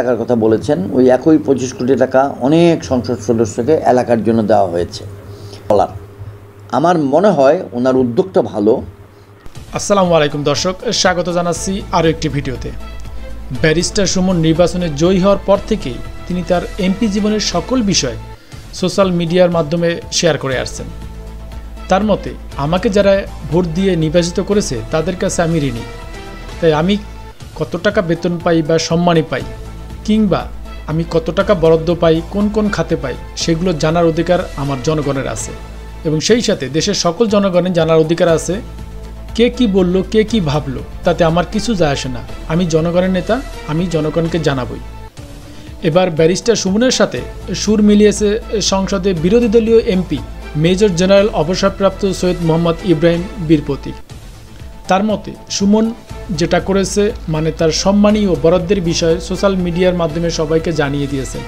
টাকার কথা বলেছেন ওই একই পঁচিশ কোটি টাকা অনেক সংসদ সদস্যকে এলাকার জন্য দেওয়া হয়েছে বলার আমার মনে হয় ওনার উদ্যোগটা ভালো আসসালামু আলাইকুম দর্শক স্বাগত জানাচ্ছি আরও একটি ভিডিওতে ব্যারিস্টার সুমন নির্বাচনে জয়ী হওয়ার পর থেকেই তিনি তার এমপি জীবনের সকল বিষয় সোশ্যাল মিডিয়ার মাধ্যমে শেয়ার করে আসছেন তার মতে আমাকে যারা ভোট দিয়ে নির্বাচিত করেছে তাদের কাছে আমি ঋণী তাই আমি কত টাকা বেতন পাই বা সম্মানই পাই কিংবা আমি কত টাকা বরাদ্দ পাই কোন কোন খাতে পাই সেগুলো জানার অধিকার আমার জনগণের আছে এবং সেই সাথে দেশের সকল জনগণের জানার অধিকার আছে কে কি বলল কে কি ভাবল তাতে আমার কিছু যায় আসে না আমি জনগণের নেতা আমি জনগণকে জানাবই এবার ব্যারিস্টার সুমনের সাথে সুর মিলিয়েছে সংসদে বিরোধী দলীয় এমপি মেজর জেনারেল অবসরপ্রাপ্ত সৈয়দ মোহাম্মদ ইব্রাহিম বীরপতি তার মতে সুমন যেটা করেছে মানে তার সম্মানী ও বরাদ্দের বিষয়ে সোশ্যাল মিডিয়ার মাধ্যমে সবাইকে জানিয়ে দিয়েছে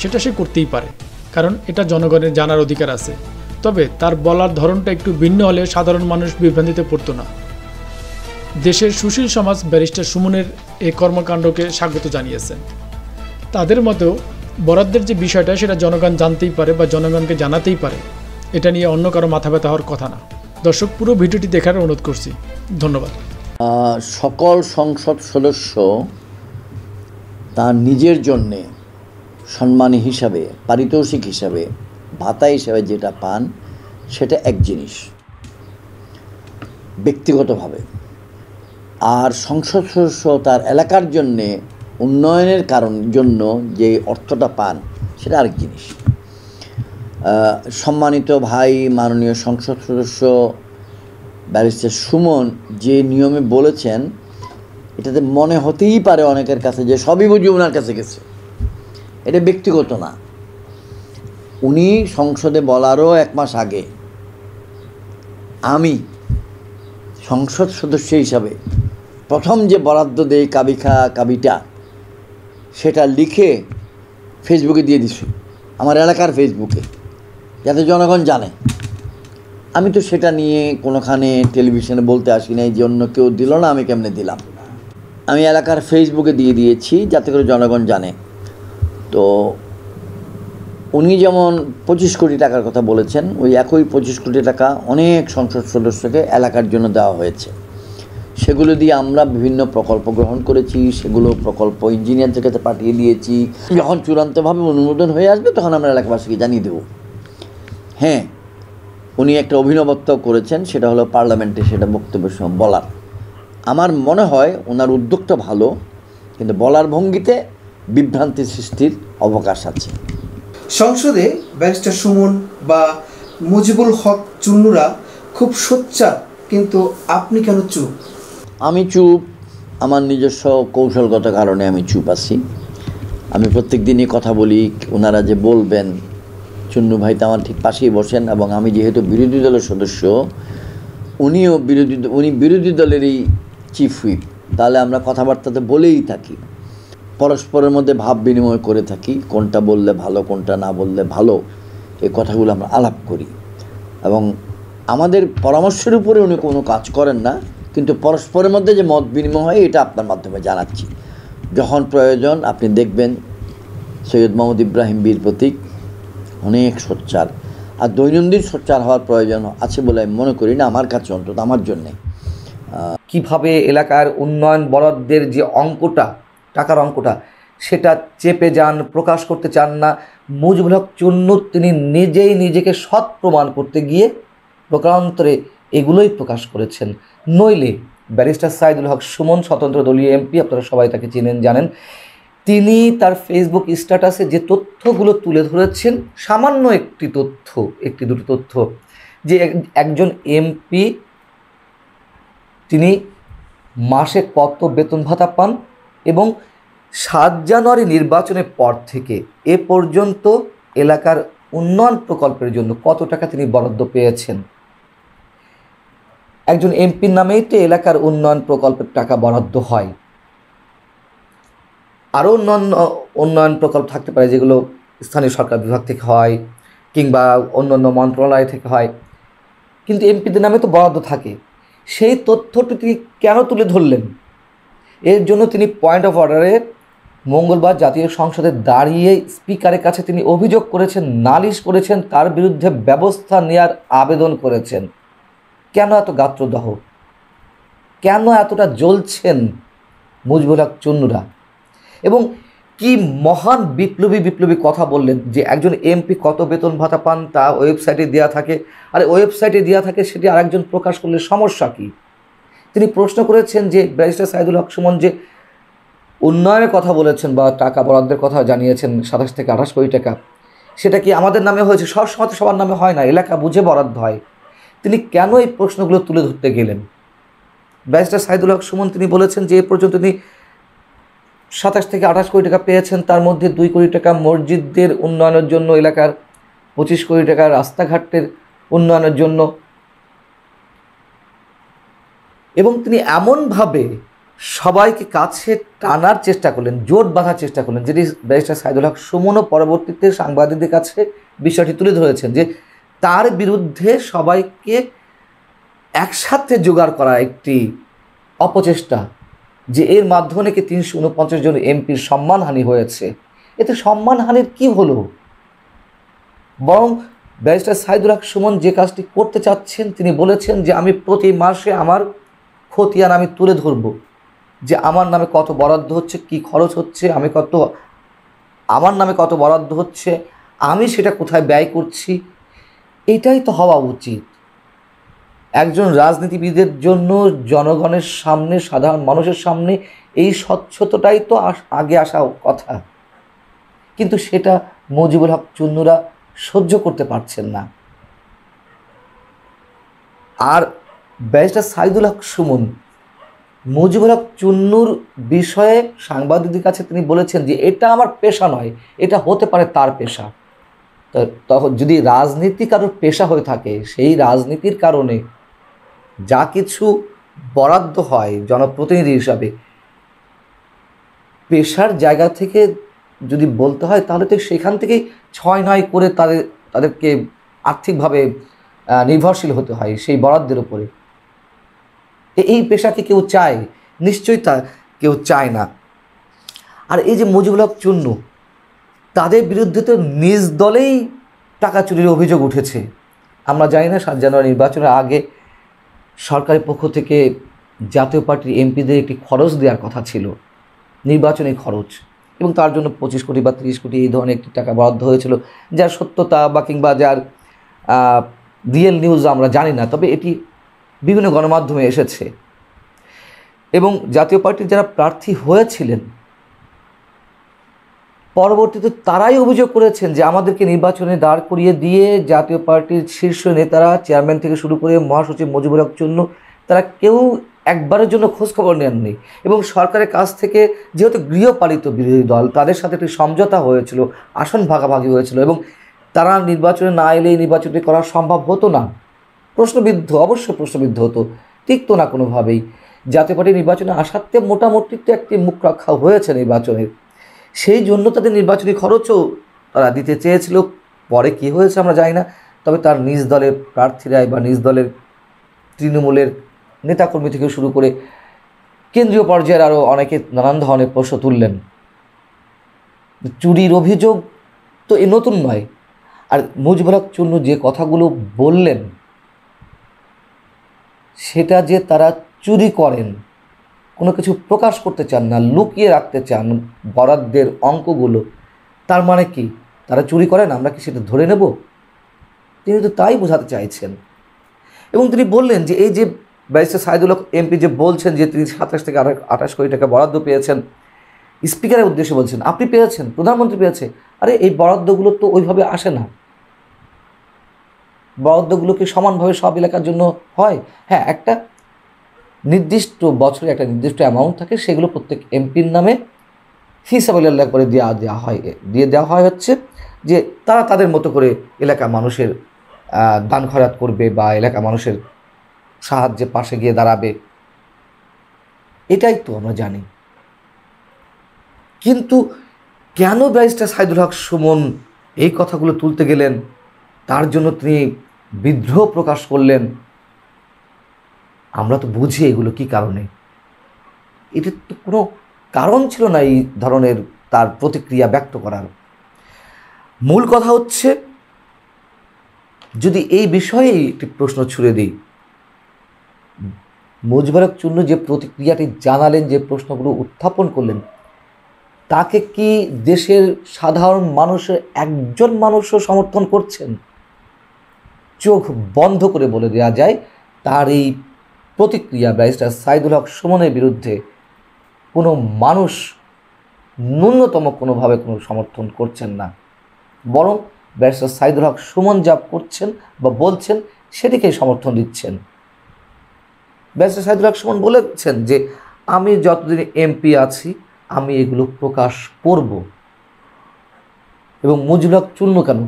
সেটা সে করতেই পারে কারণ এটা জনগণের জানার অধিকার আছে তবে তার বলার ধরনটা একটু ভিন্ন হলে সাধারণ মানুষ বিভ্রান্তিতে পড়তো না দেশের সুশীল সমাজ ব্যারিস্টার সুমনের এই কর্মকাণ্ডকে স্বাগত জানিয়েছেন তাদের মতো বরাদ্দের যে বিষয়টা সেটা জনগণ জানতেই পারে বা জনগণকে জানাতেই পারে এটা নিয়ে অন্য কারো মাথা ব্যথা হওয়ার কথা না দর্শক পুরো ভিডিওটি দেখার অনুরোধ করছি ধন্যবাদ সকল সংসদ সদস্য তার নিজের জন্যে সম্মানী হিসাবে পারিতোষিক হিসাবে ভাতা হিসাবে যেটা পান সেটা এক জিনিস ব্যক্তিগতভাবে আর সংসদ সদস্য তার এলাকার জন্যে উন্নয়নের কারণ জন্য যে অর্থটা পান সেটা আরেক জিনিস সম্মানিত ভাই মাননীয় সংসদ সদস্য ব্যারিস্টার সুমন যে নিয়মে বলেছেন এটাতে মনে হতেই পারে অনেকের কাছে যে সবই বুঝি ওনার কাছে গেছে এটা ব্যক্তিগত না উনি সংসদে বলারও এক মাস আগে আমি সংসদ সদস্য হিসাবে প্রথম যে বরাদ্দ দেয় কাবিখা কাবিটা সেটা লিখে ফেসবুকে দিয়ে দিছি আমার এলাকার ফেসবুকে যাতে জনগণ জানে আমি তো সেটা নিয়ে কোনোখানে টেলিভিশনে বলতে আসি নাই যে অন্য কেউ দিল না আমি কেমনে দিলাম আমি এলাকার ফেসবুকে দিয়ে দিয়েছি যাতে করে জনগণ জানে তো উনি যেমন পঁচিশ কোটি টাকার কথা বলেছেন ওই একই পঁচিশ কোটি টাকা অনেক সংসদ সদস্যকে এলাকার জন্য দেওয়া হয়েছে সেগুলো দিয়ে আমরা বিভিন্ন প্রকল্প গ্রহণ করেছি সেগুলো প্রকল্প ইঞ্জিনিয়ারদের কাছে পাঠিয়ে দিয়েছি যখন চূড়ান্তভাবে অনুমোদন হয়ে আসবে তখন আমরা এলাকাবাসীকে জানিয়ে দেব হ্যাঁ উনি একটা অভিনবত্ব করেছেন সেটা হলো পার্লামেন্টে সেটা বক্তব্যের সময় বলার আমার মনে হয় ওনার উদ্যোগটা ভালো কিন্তু বলার ভঙ্গিতে বিভ্রান্তি সৃষ্টির অবকাশ আছে সংসদে ব্যারিস্টার সুমন বা মুজিবুল হক চুন্নুরা খুব সোচ্চার কিন্তু আপনি কেন চুপ আমি চুপ আমার নিজস্ব কৌশলগত কারণে আমি চুপ আছি আমি প্রত্যেক দিনই কথা বলি ওনারা যে বলবেন চুন্নু ভাই তো আমার ঠিক পাশেই বসেন এবং আমি যেহেতু বিরোধী দলের সদস্য উনিও বিরোধী উনি বিরোধী দলেরই চিফ হুইপ তাহলে আমরা কথাবার্তাতে বলেই থাকি পরস্পরের মধ্যে ভাব বিনিময় করে থাকি কোনটা বললে ভালো কোনটা না বললে ভালো এই কথাগুলো আমরা আলাপ করি এবং আমাদের পরামর্শের উপরে উনি কোনো কাজ করেন না কিন্তু পরস্পরের মধ্যে যে মত বিনিময় হয় এটা আপনার মাধ্যমে জানাচ্ছি যখন প্রয়োজন আপনি দেখবেন সৈয়দ মোহাম্মদ ইব্রাহিম বীর প্রতীক অনেক সোচ্চার আর দৈনন্দিন সোচ্চার হওয়ার প্রয়োজন আছে বলে আমি মনে করি না আমার কাছে অন্তত আমার জন্যে কিভাবে এলাকার উন্নয়ন বরাদ্দের যে অঙ্কটা টাকার অঙ্কটা সেটা চেপে যান প্রকাশ করতে চান না মুজিবুল হক তিনি নিজেই নিজেকে সৎ প্রমাণ করতে গিয়ে প্রকারান্তরে এগুলোই প্রকাশ করেছেন নইলে ব্যারিস্টার সাইদুল হক সুমন স্বতন্ত্র দলীয় এমপি আপনারা সবাই তাকে চেনেন জানেন তিনি তার ফেসবুক স্ট্যাটাসে যে তথ্যগুলো তুলে ধরেছেন সামান্য একটি তথ্য একটি দুটি তথ্য যে একজন এমপি তিনি মাসে কত বেতন ভাতা পান এবং সাত জানুয়ারি নির্বাচনের পর থেকে এ পর্যন্ত এলাকার উন্নয়ন প্রকল্পের জন্য কত টাকা তিনি বরাদ্দ পেয়েছেন একজন এমপির নামেই তো এলাকার উন্নয়ন প্রকল্পের টাকা বরাদ্দ হয় আরও অন্যান্য উন্নয়ন প্রকল্প থাকতে পারে যেগুলো স্থানীয় সরকার বিভাগ থেকে হয় কিংবা অন্যান্য মন্ত্রণালয় থেকে হয় কিন্তু এমপিদের নামে তো বরাদ্দ থাকে সেই তথ্যটি তিনি কেন তুলে ধরলেন এর জন্য তিনি পয়েন্ট অফ অর্ডারে মঙ্গলবার জাতীয় সংসদে দাঁড়িয়ে স্পিকারের কাছে তিনি অভিযোগ করেছেন নালিশ করেছেন তার বিরুদ্ধে ব্যবস্থা নেয়ার আবেদন করেছেন কেন এত গাত্রদাহ কেন এতটা জ্বলছেন মুজবুল হক চুন্নুরা এবং কি মহান বিপ্লবী বিপ্লবী কথা বললেন যে একজন এমপি কত বেতন ভাতা পান তা ওয়েবসাইটে দেওয়া থাকে আর ওয়েবসাইটে দেওয়া থাকে সেটি আরেকজন প্রকাশ করলে সমস্যা কী তিনি প্রশ্ন করেছেন যে ব্যারিস্টার সাইদুল হক সুমন যে উন্নয়নের কথা বলেছেন বা টাকা বরাদ্দের কথা জানিয়েছেন সাতাশ থেকে আঠাশ কোটি টাকা সেটা কি আমাদের নামে হয়েছে সব সময় তো সবার নামে হয় না এলাকা বুঝে বরাদ্দ হয় তিনি কেন এই প্রশ্নগুলো তুলে ধরতে গেলেন ব্যারিস্টার সাইদুল হক সুমন তিনি বলেছেন যে এ পর্যন্ত তিনি সাতাশ থেকে আঠাশ কোটি টাকা পেয়েছেন তার মধ্যে দুই কোটি টাকা মসজিদদের উন্নয়নের জন্য এলাকার পঁচিশ কোটি টাকা রাস্তাঘাটের উন্নয়নের জন্য এবং তিনি এমনভাবে সবাইকে কাছে টানার চেষ্টা করলেন জোট বাঁধার চেষ্টা করলেন যেটি ব্যারিস্টার সাইদুল হক সুমনও পরবর্তীতে সাংবাদিকদের কাছে বিষয়টি তুলে ধরেছেন যে তার বিরুদ্ধে সবাইকে একসাথে জোগাড় করা একটি অপচেষ্টা যে এর মাধ্যমে নাকি তিনশো উনপঞ্চাশ জন এমপির সম্মানহানি হয়েছে এতে সম্মানহানির কি হলো বরং ব্যারিস্টার সাইদুরাক সুমন যে কাজটি করতে চাচ্ছেন তিনি বলেছেন যে আমি প্রতি মাসে আমার খতিয়ান আমি তুলে ধরব যে আমার নামে কত বরাদ্দ হচ্ছে কি খরচ হচ্ছে আমি কত আমার নামে কত বরাদ্দ হচ্ছে আমি সেটা কোথায় ব্যয় করছি এটাই তো হওয়া উচিত একজন রাজনীতিবিদের জন্য জনগণের সামনে সাধারণ মানুষের সামনে এই স্বচ্ছতাটাই তো আগে আসা কথা কিন্তু সেটা মজিবুল হক চুন্নুরা সহ্য করতে পারছেন না আর ব্যারিস্টার সাইদুল হক সুমন মুজিবুল হক চুন্নুর বিষয়ে সাংবাদিকদের কাছে তিনি বলেছেন যে এটা আমার পেশা নয় এটা হতে পারে তার পেশা তখন যদি রাজনীতি কারোর পেশা হয়ে থাকে সেই রাজনীতির কারণে যা কিছু বরাদ্দ হয় জনপ্রতিনিধি হিসাবে পেশার জায়গা থেকে যদি বলতে হয় তাহলে তো সেখান থেকেই ছয় নয় করে তাদের তাদেরকে আর্থিকভাবে নির্ভরশীল হতে হয় সেই বরাদ্দের উপরে এই পেশাকে কেউ চায় নিশ্চয়ই তা কেউ চায় না আর এই যে মুজিবুল হক চুন্নু তাদের বিরুদ্ধে তো নিজ দলেই টাকা চুরির অভিযোগ উঠেছে আমরা জানি না সাত জানুয়ারি নির্বাচনের আগে সরকারের পক্ষ থেকে জাতীয় পার্টির এমপিদের একটি খরচ দেওয়ার কথা ছিল নির্বাচনী খরচ এবং তার জন্য পঁচিশ কোটি বা তিরিশ কোটি এই ধরনের একটি টাকা বরাদ্দ হয়েছিল যার সত্যতা বা কিংবা যার রিয়েল নিউজ আমরা জানি না তবে এটি বিভিন্ন গণমাধ্যমে এসেছে এবং জাতীয় পার্টির যারা প্রার্থী হয়েছিলেন পরবর্তীতে তারাই অভিযোগ করেছেন যে আমাদেরকে নির্বাচনে দাঁড় করিয়ে দিয়ে জাতীয় পার্টির শীর্ষ নেতারা চেয়ারম্যান থেকে শুরু করে মহাসচিব মজিবুর হক তারা কেউ একবারের জন্য খোঁজখবর নেননি এবং সরকারের কাছ থেকে যেহেতু গৃহপালিত বিরোধী দল তাদের সাথে একটি সমঝোতা হয়েছিল আসন ভাগাভাগি হয়েছিল এবং তারা নির্বাচনে না এলে এই নির্বাচনটি করা সম্ভব হতো না প্রশ্নবিদ্ধ অবশ্য প্রশ্নবিদ্ধ হতো তিক্ত না কোনোভাবেই জাতীয় পার্টি নির্বাচনে আসাতে মোটামুটি তো একটি মুখ রক্ষা হয়েছে নির্বাচনের সেই জন্য তাদের নির্বাচনী খরচও তারা দিতে চেয়েছিল পরে কি হয়েছে আমরা জানি না তবে তার নিজ দলের প্রার্থীরাই বা নিজ দলের তৃণমূলের নেতাকর্মী থেকে শুরু করে কেন্দ্রীয় পর্যায়ের আরও অনেকে নানান ধরনের প্রশ্ন তুললেন চুরির অভিযোগ তো এ নতুন নয় আর মুজবরাক চুন্নু যে কথাগুলো বললেন সেটা যে তারা চুরি করেন কোনো কিছু প্রকাশ করতে চান না লুকিয়ে রাখতে চান বরাদ্দের অঙ্কগুলো তার মানে কি তারা চুরি করেন আমরা কি সেটা ধরে নেব তিনি তো তাই বোঝাতে চাইছেন এবং তিনি বললেন যে এই যে ব্যারিস্টার সাইদুল এমপি যে বলছেন যে তিনি সাতাশ থেকে আঠাশ কোটি টাকা বরাদ্দ পেয়েছেন স্পিকারের উদ্দেশ্যে বলছেন আপনি পেয়েছেন প্রধানমন্ত্রী পেয়েছে আরে এই বরাদ্দগুলো তো ওইভাবে আসে না বরাদ্দগুলো কি সমানভাবে সব এলাকার জন্য হয় হ্যাঁ একটা নির্দিষ্ট বছরে একটা নির্দিষ্ট অ্যামাউন্ট থাকে সেগুলো প্রত্যেক এমপির নামে আল্লাহ করে দেওয়া দেওয়া হয় দিয়ে দেওয়া হয় হচ্ছে যে তারা তাদের মতো করে এলাকা মানুষের দান খরাত করবে বা এলাকা মানুষের সাহায্যে পাশে গিয়ে দাঁড়াবে এটাই তো আমরা জানি কিন্তু কেন ব্যারিস্টার সাইদুল হক সুমন এই কথাগুলো তুলতে গেলেন তার জন্য তিনি বিদ্রোহ প্রকাশ করলেন আমরা তো বুঝি এগুলো কি কারণে এটা তো কোনো কারণ ছিল না এই ধরনের তার প্রতিক্রিয়া ব্যক্ত করার মূল কথা হচ্ছে যদি এই বিষয়ে একটি প্রশ্ন ছুড়ে দিই মোজবারক চূর্ণ যে প্রতিক্রিয়াটি জানালেন যে প্রশ্নগুলো উত্থাপন করলেন তাকে কি দেশের সাধারণ মানুষের একজন মানুষও সমর্থন করছেন চোখ বন্ধ করে বলে দেওয়া যায় তার এই প্রতিক্রিয়া ব্যারিস্টার সাইদুল হক সুমনের বিরুদ্ধে কোনো মানুষ ন্যূনতম কোনোভাবে কোনো সমর্থন করছেন না বরং ব্যারিস্টার সাইদুল হক সুমন যা করছেন বা বলছেন সেটিকেই সমর্থন দিচ্ছেন ব্যারিস্টার সাইদুল হক সুমন বলেছেন যে আমি যতদিন এমপি আছি আমি এগুলো প্রকাশ করব এবং মুজিবুল হক চুন্ন কেন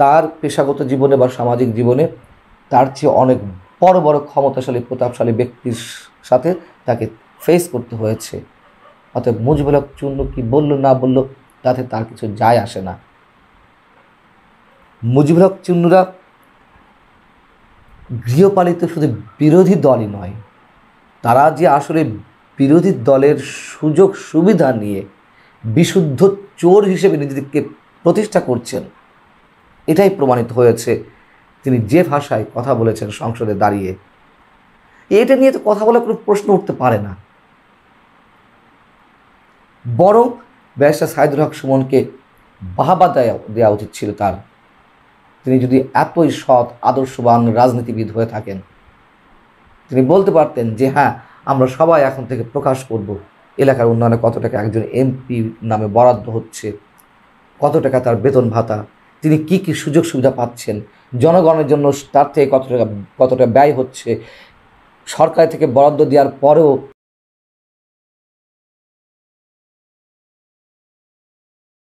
তার পেশাগত জীবনে বা সামাজিক জীবনে তার চেয়ে অনেক বড় বড় ক্ষমতাশালী প্রতাপশালী ব্যক্তির সাথে তাকে ফেস করতে হয়েছে অর্থাৎ মুজবলক চূর্ণ কি বলল না বলল তাতে তার কিছু যায় আসে না মুজিবুলক চূর্ণরা গৃহপালিত শুধু বিরোধী দলই নয় তারা যে আসলে বিরোধী দলের সুযোগ সুবিধা নিয়ে বিশুদ্ধ চোর হিসেবে নিজেদেরকে প্রতিষ্ঠা করছেন এটাই প্রমাণিত হয়েছে তিনি যে ভাষায় কথা বলেছেন সংসদে দাঁড়িয়ে এটা নিয়ে তো কথা বলে কোনো প্রশ্ন উঠতে পারে না বরং ব্যারিস্টার সাইদুল হক সুমনকে বাহাবা দেয়া দেওয়া উচিত ছিল তার তিনি যদি এতই সৎ আদর্শবান রাজনীতিবিদ হয়ে থাকেন তিনি বলতে পারতেন যে হ্যাঁ আমরা সবাই এখন থেকে প্রকাশ করব এলাকার উন্নয়নে কত টাকা একজন এমপি নামে বরাদ্দ হচ্ছে কত টাকা তার বেতন ভাতা তিনি কি কি সুযোগ সুবিধা পাচ্ছেন জনগণের জন্য তার থেকে কতটা কতটা ব্যয় হচ্ছে সরকার থেকে বরাদ্দ দেওয়ার পরেও